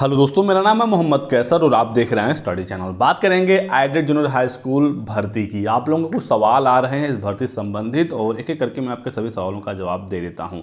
hello दोस्तों मेरा नाम है मोहम्मद कैसर और आप देख रहे हैं स्टडी चैनल बात करेंगे एडेड जूनियर हाई स्कूल भर्ती की आप लोगों को कुछ सवाल आ रहे हैं इस भर्ती संबंधित और एक एक करके मैं आपके सभी सवालों का जवाब दे देता हूं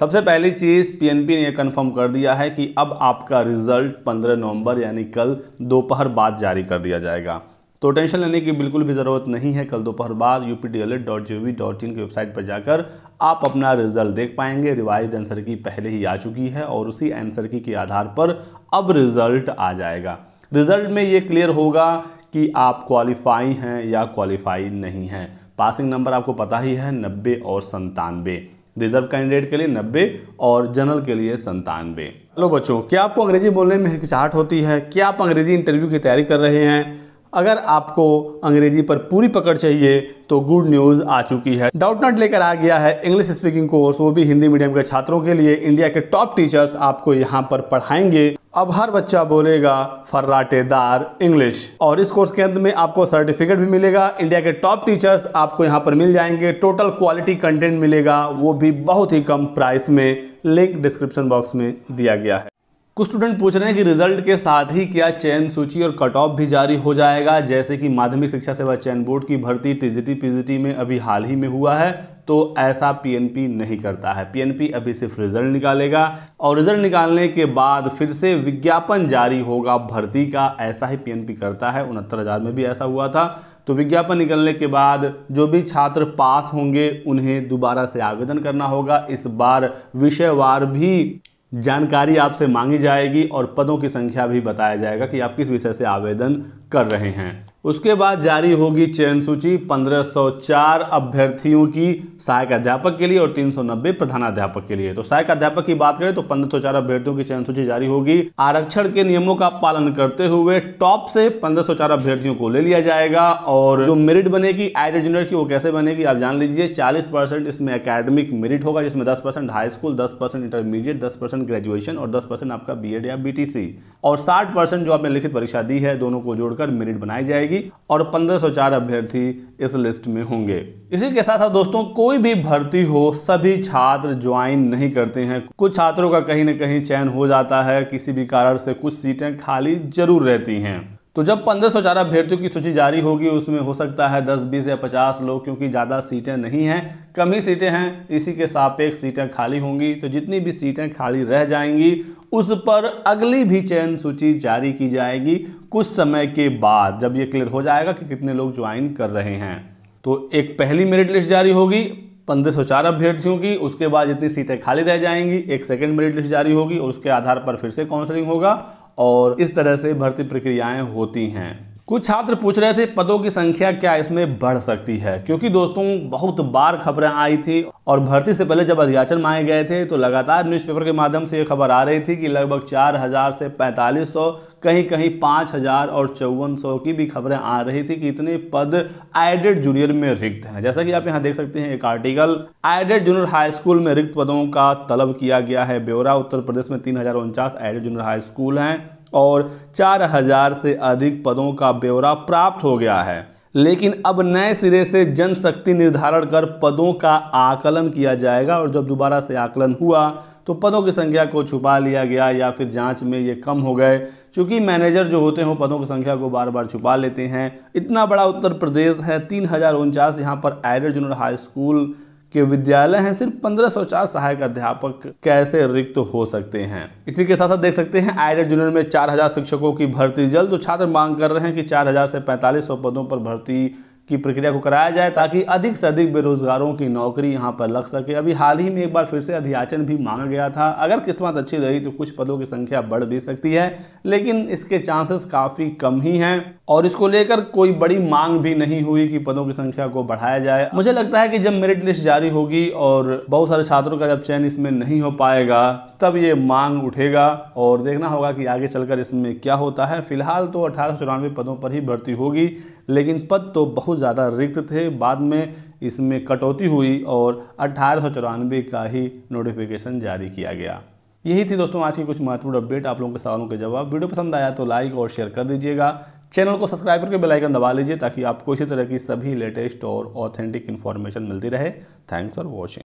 सबसे पहली चीज़ पीएनपी ने यह कन्फर्म कर दिया है कि अब आपका रिजल्ट 15 नवंबर यानी कल दोपहर बाद जारी कर दिया जाएगा तो टेंशन लेने की बिल्कुल भी ज़रूरत नहीं है कल दोपहर बाद U P D L dot G O V in की वेबसाइट पर जाकर आप अपना रिजल्ट देख पाएंगे रिवाइज आंसर की पहले ही आ चुकी है और उसी आंसर की के आधार पर अब रिजल्ट आ जाएगा रिजल्ट में ये क्लियर होगा कि आप क्वालिफाई हैं या क्वालिफाई नहीं हैं पासिंग नंबर आपको पता ही है नब्बे और संतानवे रिजर्व कैंडिडेट के लिए नब्बे और जनरल के लिए संतानवे हेलो बच्चों क्या आपको अंग्रेजी बोलने में हिचकिचाहट होती है क्या आप अंग्रेजी इंटरव्यू की तैयारी कर रहे हैं अगर आपको अंग्रेजी पर पूरी पकड़ चाहिए तो गुड न्यूज़ आ चुकी है डाउट नॉट लेकर आ गया है इंग्लिश स्पीकिंग कोर्स वो भी हिंदी मीडियम के छात्रों के लिए इंडिया के टॉप टीचर्स आपको यहाँ पर पढ़ाएंगे अब हर बच्चा बोलेगा फर्राटेदार इंग्लिश और इस कोर्स के अंत में आपको सर्टिफिकेट भी मिलेगा इंडिया के टॉप टीचर्स आपको यहाँ पर मिल जाएंगे टोटल क्वालिटी कंटेंट मिलेगा वो भी बहुत ही कम प्राइस में लिंक डिस्क्रिप्शन बॉक्स में दिया गया है कुछ स्टूडेंट पूछ रहे हैं कि रिजल्ट के साथ ही क्या चयन सूची और कट ऑफ भी जारी हो जाएगा जैसे कि माध्यमिक शिक्षा सेवा चयन बोर्ड की भर्ती टीजीटी पीजीटी में अभी हाल ही में हुआ है तो ऐसा पीएनपी नहीं करता है पीएनपी अभी सिर्फ रिजल्ट निकालेगा और रिजल्ट निकालने के बाद फिर से विज्ञापन जारी होगा भर्ती का ऐसा ही पी करता है उनहत्तर हज़ार में भी ऐसा हुआ था तो विज्ञापन निकलने के बाद जो भी छात्र पास होंगे उन्हें दोबारा से आवेदन करना होगा इस बार विषयवार भी जानकारी आपसे मांगी जाएगी और पदों की संख्या भी बताया जाएगा कि आप किस विषय से आवेदन कर रहे हैं उसके बाद जारी होगी चयन सूची 1504 अभ्यर्थियों की सहायक अध्यापक के लिए और 390 प्रधानाध्यापक के लिए तो सहायक अध्यापक की बात करें तो 1504 अभ्यर्थियों की चयन सूची जारी होगी आरक्षण के नियमों का पालन करते हुए टॉप से 1504 अभ्यर्थियों को ले लिया जाएगा और जो मेरिट बनेगी आईडी जूनियर की वो कैसे बनेगी आप जान लीजिए चालीस इसमें अकेडमिक मेरिट होगा जिसमें दस हाई स्कूल दस इंटरमीडिएट दस ग्रेजुएशन और दस आपका बी या बी और साठ जो आपने लिखित परीक्षा दी है दोनों को जोड़कर मेरिट बनाई जाएगी जाएगी और 1504 अभ्यर्थी इस लिस्ट में होंगे इसी के साथ साथ दोस्तों कोई भी भर्ती हो सभी छात्र ज्वाइन नहीं करते हैं कुछ छात्रों का कहीं ना कहीं चयन हो जाता है किसी भी कारण से कुछ सीटें खाली जरूर रहती हैं तो जब पंद्रह सौ चार अभ्यर्थियों की सूची जारी होगी उसमें हो सकता है दस बीस या पचास लोग क्योंकि ज़्यादा सीटें नहीं हैं कम ही सीटें हैं इसी के सापेक्ष सीटें खाली होंगी तो जितनी भी सीटें खाली रह जाएंगी उस पर अगली भी चयन सूची जारी की जाएगी कुछ समय के बाद जब ये क्लियर हो जाएगा कि कितने लोग ज्वाइन कर रहे हैं तो एक पहली मेरिट लिस्ट जारी होगी पंद्रह सौ चार अभ्यर्थियों की उसके बाद जितनी सीटें खाली रह जाएंगी एक सेकेंड मेरिट लिस्ट जारी होगी और उसके आधार पर फिर से काउंसलिंग होगा और इस तरह से भर्ती प्रक्रियाएं होती हैं कुछ छात्र पूछ रहे थे पदों की संख्या क्या इसमें बढ़ सकती है क्योंकि दोस्तों बहुत बार खबरें आई थी और भर्ती से पहले जब अध्याचन मांगे गए थे तो लगातार न्यूज़पेपर के माध्यम से ये खबर आ रही थी कि लगभग 4000 से 4500 कहीं कहीं 5000 और चौवन की भी खबरें आ रही थी कि इतने पद एडेड जूनियर में रिक्त हैं जैसा कि आप यहाँ देख सकते हैं एक article aided junior high school में रिक्त पदों का तलब किया गया है ब्यौरा उत्तर प्रदेश में तीन एडेड जूनियर हाई स्कूल हैं और 4000 से अधिक पदों का ब्यौरा प्राप्त हो गया है लेकिन अब नए सिरे से जनशक्ति निर्धारण कर पदों का आकलन किया जाएगा और जब दोबारा से आकलन हुआ तो पदों की संख्या को छुपा लिया गया या फिर जांच में ये कम हो गए क्योंकि मैनेजर जो होते हैं पदों की संख्या को बार बार छुपा लेते हैं इतना बड़ा उत्तर प्रदेश है तीन हज़ार उनचास यहाँ पर एडेड जूनियर हाई स्कूल कि विद्यालय हैं सिर्फ पंद्रह सौ चार सहायक अध्यापक कैसे रिक्त हो सकते हैं इसी के साथ साथ देख सकते हैं आईडेट जूनियर में हजार शिक्षकों की भर्ती जल्द तो छात्र मांग कर रहे हैं कि हजार से सौ पदों पर भर्ती की प्रक्रिया को कराया जाए ताकि अधिक से अधिक बेरोजगारों की नौकरी यहाँ पर लग सके अभी हाल ही में एक बार फिर से अधियाचन भी मांगा गया था अगर किस्मत अच्छी रही तो कुछ पदों की संख्या बढ़ भी सकती है लेकिन इसके चांसेस काफ़ी कम ही हैं और इसको लेकर कोई बड़ी मांग भी नहीं हुई कि पदों की संख्या को बढ़ाया जाए मुझे लगता है कि जब मेरिट लिस्ट जारी होगी और बहुत सारे छात्रों का जब चयन इसमें नहीं हो पाएगा तब ये मांग उठेगा और देखना होगा कि आगे चलकर इसमें क्या होता है फिलहाल तो अठारह पदों पर ही भर्ती होगी लेकिन पद तो बहुत ज़्यादा रिक्त थे बाद में इसमें कटौती हुई और अट्ठारह का ही नोटिफिकेशन जारी किया गया यही थी दोस्तों आज की कुछ महत्वपूर्ण अपडेट आप लोगों के सवालों के जवाब वीडियो पसंद आया तो लाइक और शेयर कर दीजिएगा चैनल को सब्सक्राइब करके बेल आइकन दबा लीजिए ताकि आपको इसी तरह की सभी लेटेस्ट और ऑथेंटिक इन्फॉर्मेशन मिलती रहे थैंक्स फॉर वॉचिंग